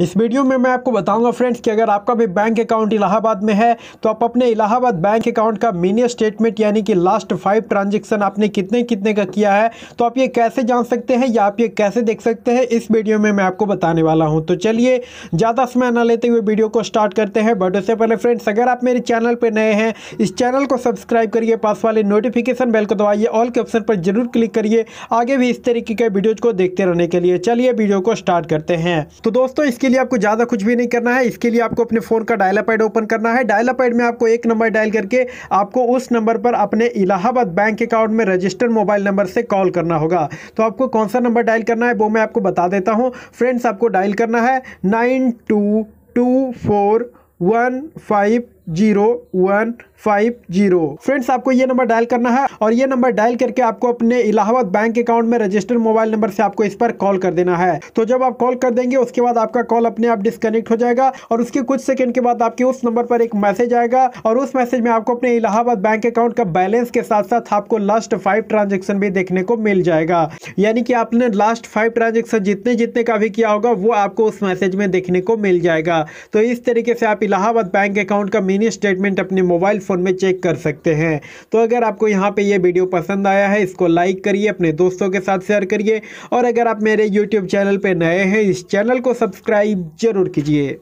इस वीडियो में मैं आपको बताऊंगा फ्रेंड्स कि अगर आपका भी बैंक अकाउंट इलाहाबाद में है तो आप अपने इलाहाबाद बैंक अकाउंट का मिनी स्टेटमेंट यानी कि लास्ट फाइव ट्रांजेक्शन आपने कितने कितने का किया है तो आप ये कैसे जान सकते हैं या आप ये कैसे देख सकते हैं इस वीडियो में मैं आपको बताने वाला हूँ तो चलिए ज़्यादा समय ना लेते हुए वीडियो को स्टार्ट करते हैं बट उससे पहले फ्रेंड्स अगर आप मेरे चैनल पर नए हैं इस चैनल को सब्सक्राइब करिए पास वाले नोटिफिकेशन बेल को दबाइए ऑल के ऑप्शन पर जरूर क्लिक करिए आगे भी इस तरीके के वीडियोज को देखते रहने के लिए चलिए वीडियो को स्टार्ट करते हैं तो दोस्तों इसके लिए आपको ज़्यादा कुछ भी नहीं करना है इसके लिए आपको अपने फ़ोन का डायला पैड ओपन करना है डायला पैड में आपको एक नंबर डायल करके आपको उस नंबर पर अपने इलाहाबाद बैंक अकाउंट में रजिस्टर्ड मोबाइल नंबर से कॉल करना होगा तो आपको कौन सा नंबर डायल करना है वो मैं आपको बता देता हूँ फ्रेंड्स आपको डायल करना है nine two two four one five zero one five zero friends आपको ये नंबर डायल करना है और ये नंबर डायल करके आपको अपने इलाहाबाद बैंक अकाउंट में रजिस्टर्ड मोबाइल नंबर से आपको इस पर कॉल कर देना है तो जब आप कॉल कर देंगे उसके बाद आपका कॉल अपने आप डिस्कनेक्ट हो जाएगा और उसके कुछ सेकंड के बाद आपके उस नंबर पर एक मैसेज आएगा और उस मैसेज में आपको अपने इलाहाबाद बैंक अकाउंट का बैलेंस के साथ साथ आपको लास्ट फाइव ट्रांजेक्शन भी देखने को मिल जाएगा यानी कि आपने लास्ट फाइव ट्रांजेक्शन जितने जितने का भी किया होगा वो आपको उस मैसेज में देखने को मिल जाएगा तो इस तरीके से आप इलाहाबाद बैंक अकाउंट का मीन मिनी स्टेटमेंट अपने मोबाइल फ़ोन में चेक कर सकते हैं तो अगर आपको यहाँ पर यह वीडियो पसंद आया है इसको लाइक करिए अपने दोस्तों के साथ शेयर करिए और अगर आप मेरे यूट्यूब चैनल पर नए हैं इस चैनल को सब्सक्राइब जरूर कीजिए